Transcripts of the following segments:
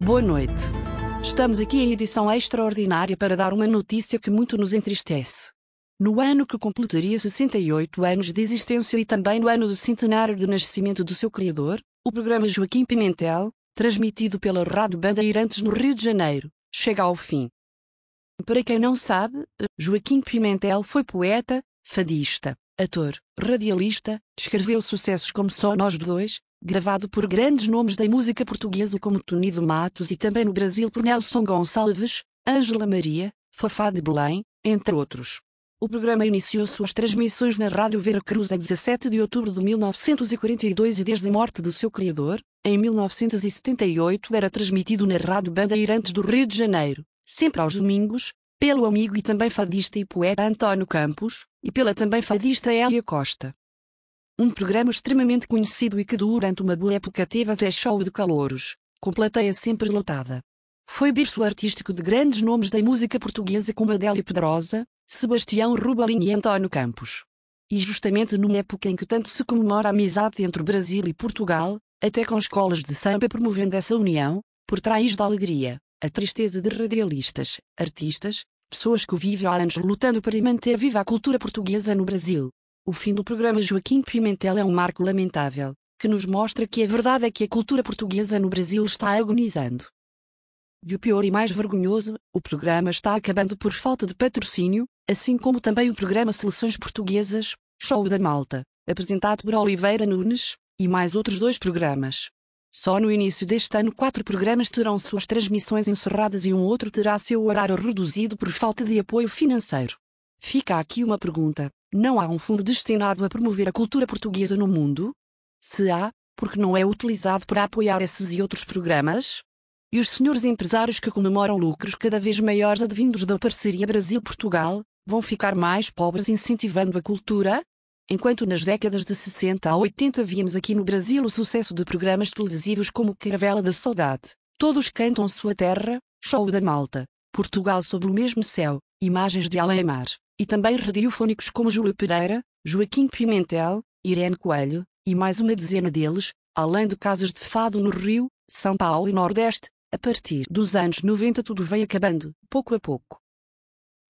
Boa noite. Estamos aqui em edição extraordinária para dar uma notícia que muito nos entristece. No ano que completaria 68 anos de existência e também no ano do centenário de nascimento do seu criador, o programa Joaquim Pimentel, transmitido pela Rádio Bandeirantes no Rio de Janeiro, chega ao fim. Para quem não sabe, Joaquim Pimentel foi poeta, fadista, ator, radialista, escreveu sucessos como Só Nós Dois, gravado por grandes nomes da música portuguesa como Tonido Matos e também no Brasil por Nelson Gonçalves, Ângela Maria, Fafá de Belém, entre outros. O programa iniciou suas transmissões na Rádio Vera Cruz a 17 de outubro de 1942 e desde a morte do seu criador, em 1978 era transmitido na Rádio Bandeirantes do Rio de Janeiro, sempre aos domingos, pelo amigo e também fadista e poeta António Campos, e pela também fadista Hélia Costa. Um programa extremamente conhecido e que durante uma boa época teve até show de calouros, com plateia sempre lotada. Foi berço artístico de grandes nomes da música portuguesa como Adélia Pedrosa, Sebastião Rubalin e António Campos. E justamente numa época em que tanto se comemora a amizade entre Brasil e Portugal, até com escolas de samba promovendo essa união, por trás da alegria, a tristeza de radialistas, artistas, pessoas que vivem há anos lutando para manter viva a cultura portuguesa no Brasil. O fim do programa Joaquim Pimentel é um marco lamentável, que nos mostra que a verdade é que a cultura portuguesa no Brasil está agonizando. E o pior e mais vergonhoso, o programa está acabando por falta de patrocínio, assim como também o programa Seleções Portuguesas, Show da Malta, apresentado por Oliveira Nunes, e mais outros dois programas. Só no início deste ano, quatro programas terão suas transmissões encerradas e um outro terá seu horário reduzido por falta de apoio financeiro. Fica aqui uma pergunta: não há um fundo destinado a promover a cultura portuguesa no mundo? Se há, porque não é utilizado para apoiar esses e outros programas? E os senhores empresários que comemoram lucros cada vez maiores advindos da parceria Brasil-Portugal, vão ficar mais pobres incentivando a cultura? Enquanto nas décadas de 60 a 80 víamos aqui no Brasil o sucesso de programas televisivos como Caravela da Saudade, Todos Cantam Sua Terra, Show da Malta, Portugal sob o mesmo céu, Imagens de Além Mar e também radiofónicos como Júlio Pereira, Joaquim Pimentel, Irene Coelho, e mais uma dezena deles, além de casas de fado no Rio, São Paulo e Nordeste, a partir dos anos 90 tudo vem acabando, pouco a pouco.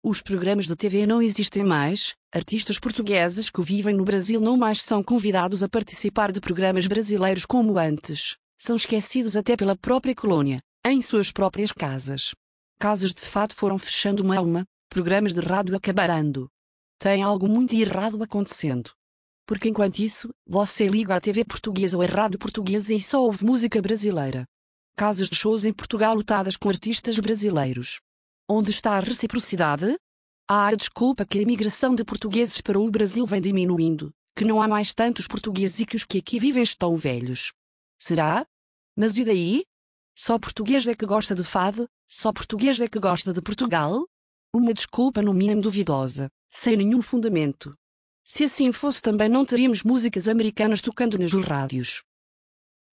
Os programas de TV não existem mais, artistas portugueses que vivem no Brasil não mais são convidados a participar de programas brasileiros como antes, são esquecidos até pela própria colônia, em suas próprias casas. Casas de fado foram fechando uma a uma, programas de rádio acabarando. Tem algo muito errado acontecendo. Porque enquanto isso, você liga à TV portuguesa ou a rádio portuguesa e só ouve música brasileira. Casas de shows em Portugal lotadas com artistas brasileiros. Onde está a reciprocidade? Há ah, a desculpa que a imigração de portugueses para o Brasil vem diminuindo, que não há mais tantos portugueses e que os que aqui vivem estão velhos. Será? Mas e daí? Só português é que gosta de fado? Só português é que gosta de Portugal? Uma desculpa no mínimo duvidosa, sem nenhum fundamento. Se assim fosse também não teríamos músicas americanas tocando nas rádios.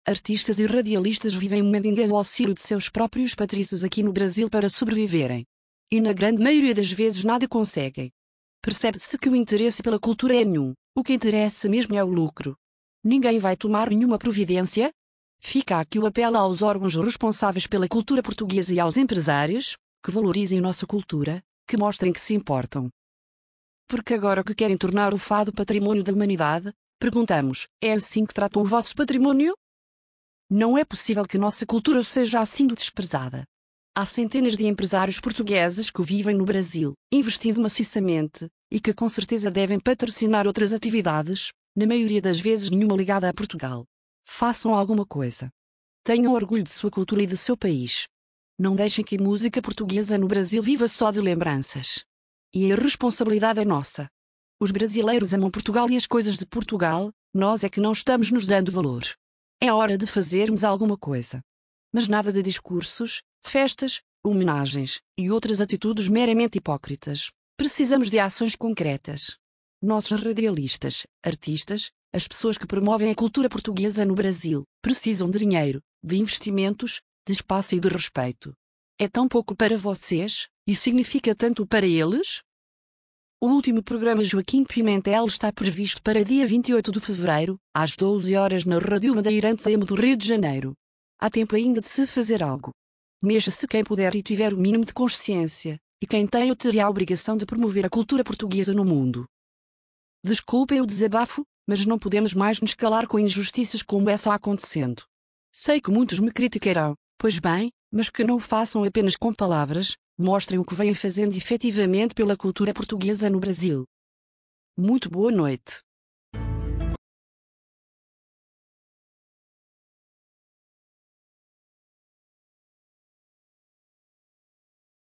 Artistas e radialistas vivem uma dinga ao auxílio de seus próprios patrícios aqui no Brasil para sobreviverem. E na grande maioria das vezes nada conseguem. Percebe-se que o interesse pela cultura é nenhum, o que interessa mesmo é o lucro. Ninguém vai tomar nenhuma providência? Fica aqui o apelo aos órgãos responsáveis pela cultura portuguesa e aos empresários, que valorizem nossa cultura, que mostrem que se importam. Porque agora que querem tornar o fado patrimônio da humanidade, perguntamos: é assim que tratam o vosso patrimônio? Não é possível que nossa cultura seja assim desprezada. Há centenas de empresários portugueses que vivem no Brasil, investindo maciçamente, e que com certeza devem patrocinar outras atividades, na maioria das vezes nenhuma ligada a Portugal. Façam alguma coisa. Tenham orgulho de sua cultura e de seu país. Não deixem que música portuguesa no Brasil viva só de lembranças. E a responsabilidade é nossa. Os brasileiros amam Portugal e as coisas de Portugal, nós é que não estamos nos dando valor. É hora de fazermos alguma coisa. Mas nada de discursos, festas, homenagens e outras atitudes meramente hipócritas. Precisamos de ações concretas. Nossos radialistas, artistas, as pessoas que promovem a cultura portuguesa no Brasil, precisam de dinheiro, de investimentos, de espaço e de respeito. É tão pouco para vocês, e significa tanto para eles? O último programa Joaquim Pimentel está previsto para dia 28 de fevereiro, às 12 horas na Rádio Madeirantes AM do Rio de Janeiro. Há tempo ainda de se fazer algo. Mexa-se quem puder e tiver o mínimo de consciência, e quem tem ou teria a obrigação de promover a cultura portuguesa no mundo. Desculpem o desabafo, mas não podemos mais nos calar com injustiças como essa acontecendo. Sei que muitos me criticarão, Pois bem, mas que não o façam apenas com palavras, mostrem o que vêm fazendo efetivamente pela cultura portuguesa no Brasil. Muito boa noite.